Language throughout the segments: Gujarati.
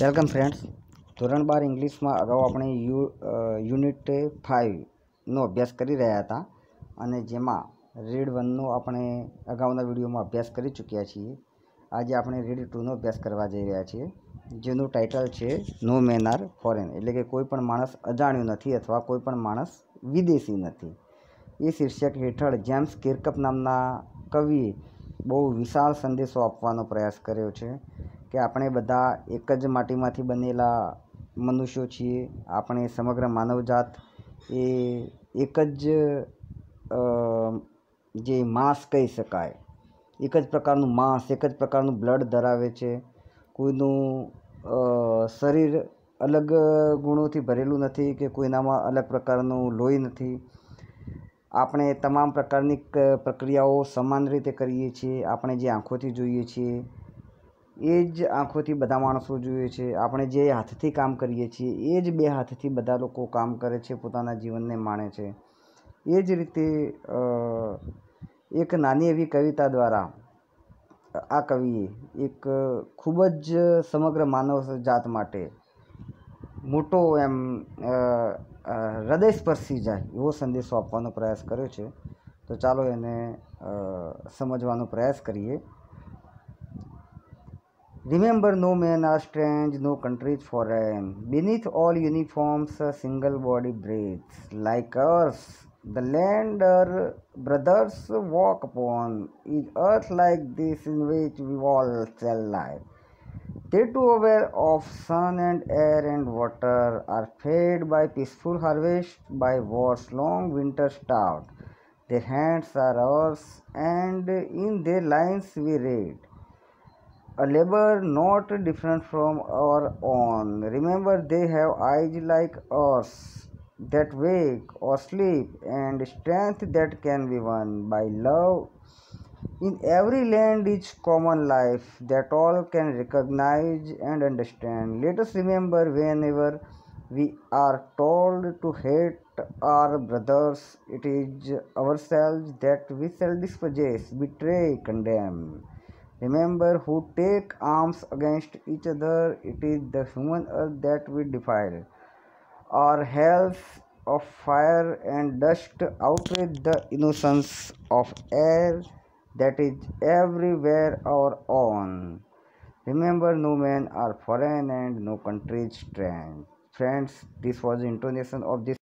વેલકમ ફ્રેન્ડ્સ ધોરણ બાર ઇંગ્લિશમાં અગાઉ આપણે યુ યુનિટ ફાઇવનો અભ્યાસ કરી રહ્યા હતા અને જેમાં રીડ વનનો આપણે અગાઉના વિડીયોમાં અભ્યાસ કરી ચૂક્યા છીએ આજે આપણે રીડ ટુનો અભ્યાસ કરવા જઈ રહ્યા છીએ જેનું ટાઇટલ છે નો મેન આર ફોરેન એટલે કે કોઈ પણ માણસ અજાણ્યું નથી અથવા કોઈ પણ માણસ વિદેશી નથી એ શીર્ષક હેઠળ જેમ્સ કિરકપ નામના કવિએ બહુ વિશાળ સંદેશો આપવાનો પ્રયાસ કર્યો છે કે આપણે બધા એક જ માટીમાંથી બનેલા મનુષ્યો છીએ આપણે સમગ્ર માનવજાત એ એક જ જે માંસ કહી શકાય એક જ પ્રકારનું માંસ એક જ પ્રકારનું બ્લડ ધરાવે છે કોઈનું શરીર અલગ ગુણોથી ભરેલું નથી કે કોઈનામાં અલગ પ્રકારનું લોહી નથી આપણે તમામ પ્રકારની પ્રક્રિયાઓ સમાન રીતે કરીએ છીએ આપણે જે આંખોથી જોઈએ છીએ એ જ આંખોથી બધા માણસો જુએ છે આપણે જે હાથથી કામ કરીએ છીએ એ જ બે હાથથી બધા લોકો કામ કરે છે પોતાના જીવનને માણે છે એ જ રીતે એક નાની એવી કવિતા દ્વારા આ કવિએ એક ખૂબ જ સમગ્ર માનવ જાત માટે મોટો એમ હૃદયસ્પર્શી જાય એવો સંદેશો આપવાનો પ્રયાસ કર્યો છે તો ચાલો એને સમજવાનો પ્રયાસ કરીએ Remember, no men are strange, no countries foreign. Beneath all uniforms, a single body breathes. Like ours, the land our brothers walk upon is earth like this in which we all shall live. They too aware of sun and air and water, are fed by peaceful harvest, by war's long winter stout. Their hands are ours, and in their lines we read a labor not different from our own. Remember, they have eyes like us that wake or sleep, and strength that can be won by love. In every land is common life that all can recognize and understand. Let us remember whenever we are told to hate our brothers, it is ourselves that we shall dispossess, betray, condemn. Remember who take arms against each other, it is the human earth that we defile. Our hells of fire and dust outrage the innocence of air that is everywhere our own. Remember, no men are foreign and no country strange. Friends, this was the intonation of this.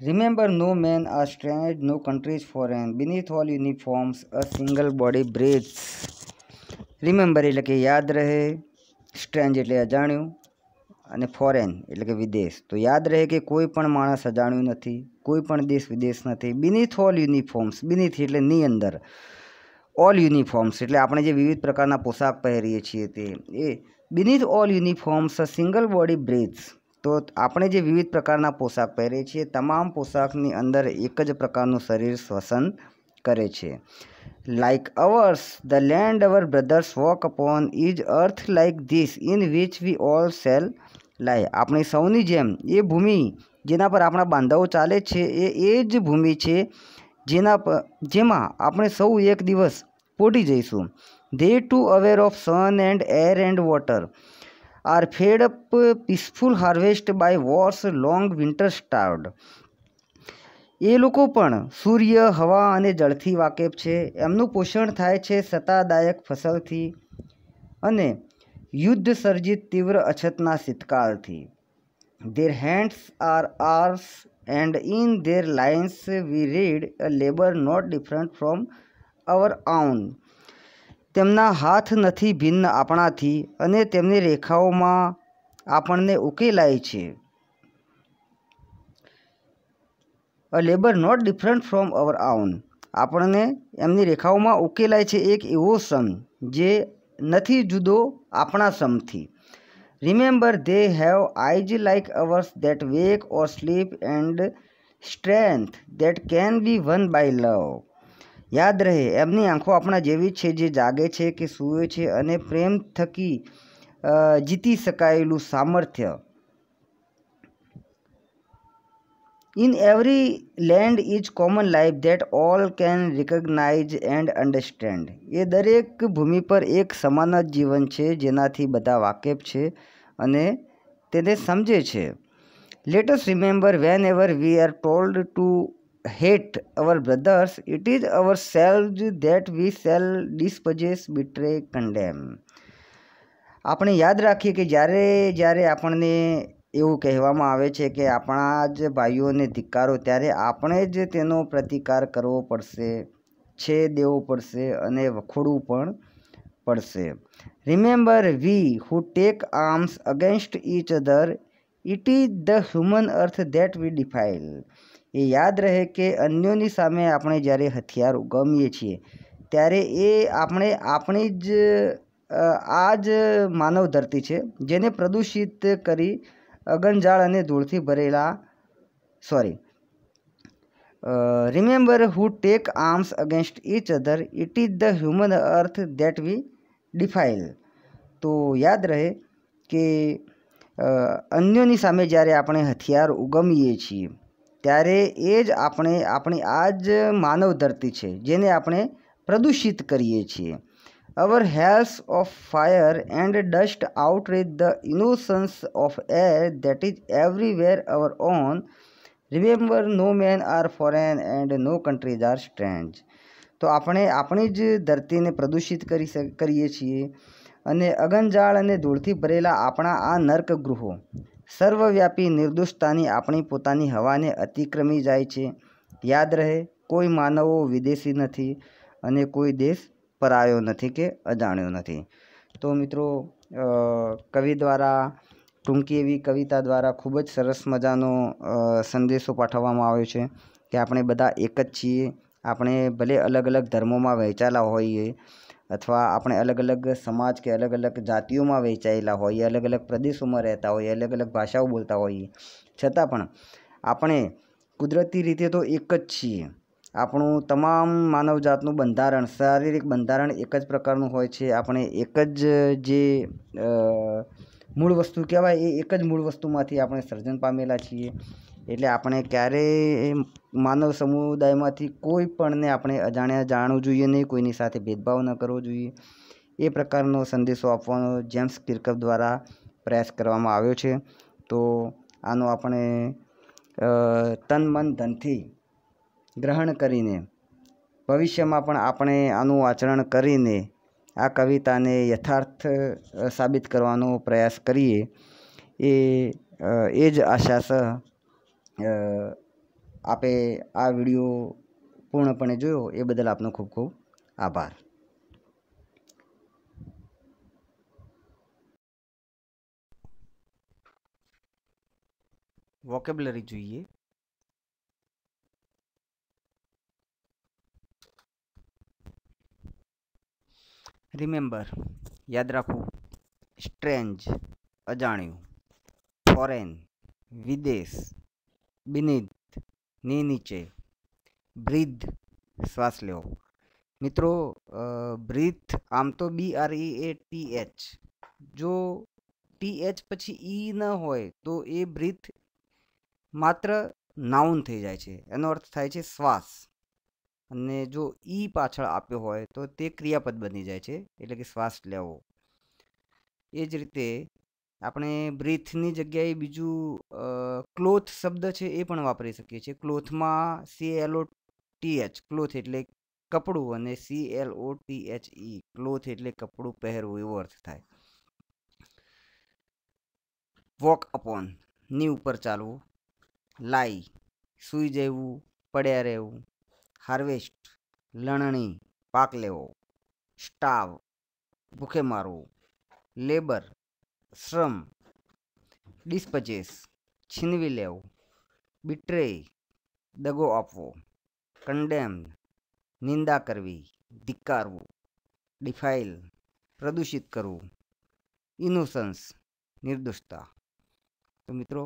Remember, no men are strange, no countries foreign. Beneath all uniforms, a single body breathes. Remember એટલે કે યાદ રહે સ્ટ્રેન્જ એટલે અજાણ્યું અને ફોરેન એટલે કે વિદેશ તો યાદ રહે કે કોઈ પણ માણસ અજાણ્યું નથી કોઈ પણ દેશ વિદેશ નથી બિનિથ ઓલ યુનિફોર્મ્સ બિનિથ એટલે ની અંદર ઓલ યુનિફોર્મ્સ એટલે આપણે જે વિવિધ પ્રકારના પોશાક પહેરીએ છીએ તે એ beneath all uniforms a single body breathes તો આપણે જે વિવિધ પ્રકારના પોશાક પહેરીએ છીએ તમામ પોશાકની અંદર એક જ પ્રકારનું શરીર શ્વસન કરે છે like ours the land our brothers walk upon is earth like this in which we all shall lie આપણી સૌની જેમ એ ભૂમિ જેના પર આપણા બાંધાઓ ચાલે છે એ એ જ ભૂમિ છે જેના પર જેમાં આપણે સૌ એક દિવસ પોટી જઈશું they too aware of sun and air and water are fed up peaceful harvest by wars long winter starved એ લોકો પણ સૂર્ય હવા અને જળથી વાકેફ છે એમનું પોષણ થાય છે સત્તાદાયક ફસલથી અને યુદ્ધ સર્જિત તીવ્ર અછતના શીતકાળથી their hands are ours and in their lines we read a labour not different from our own તેમના હાથ નથી ભિન્ન આપણાથી અને તેમની રેખાઓમાં આપણને ઉકેલાય છે a labour not different from our own આપણને એમની રેખાઓમાં ઉકેલાય છે એક એવો સમ જે નથી જુદો આપણા સમથી remember they have eyes like ours that wake or sleep and strength that can be won by love યાદ રહે એમની આંખો આપણા જેવી છે જે જાગે છે કે સૂવે છે અને પ્રેમ થકી જીતી શકાયેલું સામર્થ્ય in every land is common life that all can recognise and understand એ દરેક ભૂમિ પર એક સમાન જ જીવન છે જેનાથી બધા વાકેફ છે અને તેને સમજે છે let remember whenever we are told to hate hate our brothers, it is ourselves that we shall dispossess, betray condemn. આપણે યાદ રાખીએ કે જ્યારે જ્યારે આપણને એવું કહેવામાં આવે છે કે આપણા જ ભાઈઓને ધિક્કારો ત્યારે આપણે જ તેનો પ્રતિકાર કરવો પડશે છે દેવો પડશે અને વખોડવું પણ પડશે remember we who take arms against each other it is the human earth that we defile એ યાદ રહે કે અન્યોની સામે આપણે જ્યારે હથિયાર ઉગમીએ છીએ ત્યારે એ આપણે આપણી જ આ જ માનવ ધરતી છે જેને પ્રદૂષિત કરી અગનજાળ અને ધૂળથી ભરેલા sorry remember who take arms against each other it is the human earth that we defile તો યાદ રહે કે અન્યોની સામે જ્યારે આપણે હથિયાર ઉગમીએ છીએ ત્યારે એ જ આપણે આપણી આ જ માનવ ધરતી છે જેને આપણે પ્રદૂષિત કરીએ છીએ our hells of fire and dust out outrage the innocence of air that is everywhere our own remember no men are foreign and no countries are strange તો આપણે આપણી જ ધરતીને પ્રદૂષિત કરી કરીએ છીએ અને અગનજાળ અને ધૂળથી ભરેલા આપણા આ નર્ક ગૃહો સર્વવ્યાપી નિર્દોષતાની આપણી પોતાની હવાને અતિક્રમી જાય છે યાદ રહે કોઈ માનવો વિદેશી નથી અને કોઈ દેશ પરાયો નથી કે અજાણ્યો નથી તો મિત્રો કવિ દ્વારા ટૂંકી એવી કવિતા દ્વારા ખૂબ જ સરસ મજાનો સંદેશો પાઠવવામાં આવ્યો છે કે આપણે બધા એક જ છીએ આપણે ભલે અલગ અલગ ધર્મોમાં વહેંચાયેલા હોઈએ અથવા આપણે અલગ અલગ સમાજ કે અલગ અલગ જાતિઓમાં વહેંચાયેલા હોઈએ અલગ અલગ પ્રદેશોમાં રહેતા હોઈએ અલગ અલગ ભાષાઓ બોલતા હોઈએ છતાં પણ આપણે કુદરતી રીતે તો એક જ છીએ આપણું તમામ માનવજાતનું બંધારણ શારીરિક બંધારણ એક જ પ્રકારનું હોય છે આપણે એક જ જે મૂળ વસ્તુ કહેવાય એ એક જ મૂળ વસ્તુમાંથી આપણે સર્જન પામેલા છીએ એટલે આપણે ક્યારેય માનવ સમુદાયમાંથી કોઈ પણને આપણે અજાણ્યા જાણવું જોઈએ નહીં કોઈની સાથે ભેદભાવ ન કરવો જોઈએ એ પ્રકારનો સંદેશો આપવાનો જેમ્સ પિરકપ દ્વારા પ્રયાસ કરવામાં આવ્યો છે તો આનો આપણે તન મન ધનથી ગ્રહણ કરીને ભવિષ્યમાં પણ આપણે આનું આચરણ કરીને આ કવિતાને યથાર્થ સાબિત કરવાનો પ્રયાસ કરીએ એ એ જ આશા સહ આપે આ વિડીયો પૂર્ણપણે જોયો એ બદલ આપનો ખૂબ ખૂબ આભાર વોકેબ્લરી જોઈએ રિમેમ્બર યાદ રાખવું સ્ટ્રેન્જ અજાણ્યું ફોરેન વિદેશ બિનિત ની નીચે બ્રીથ શ્વાસ લેવો મિત્રો બ્રિથ આમ તો B R E A T H જો ટી એચ પછી ઈ ન હોય તો એ બ્રિથ માત્ર નાઉન થઈ જાય છે એનો અર્થ થાય છે શ્વાસ અને જો ઈ પાછળ આપ્યો હોય તો તે ક્રિયાપદ બની જાય છે એટલે કે શ્વાસ લેવો એ જ રીતે આપણે બ્રીથની જગ્યાએ બીજું ક્લોથ શબ્દ છે એ પણ વાપરી શકીએ છીએ ક્લોથમાં C L O T H cloth એટલે કપડું અને C L O T H E cloth એટલે કપડું પહેરવું એવો અર્થ થાય વોક અપોન ની ઉપર ચાલવું લાઈ સૂઈ જવું પડ્યા રહેવું હાર્વેસ્ટ લણણી પાક લેવો સ્ટાવ ભૂખે મારવું લેબર શ્રમ ડિસ્પચેસ છીનવી લેવું બિટ્રે દગો આપવો કન્ડેમ નિંદા કરવી ધિક્કારવું ડિફાઇલ પ્રદૂષિત કરવું ઇનોસન્સ નિર્દોષતા તો મિત્રો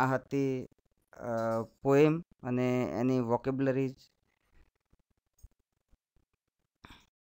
આ હતી પોએમ અને એની વોકેબ્લરીઝ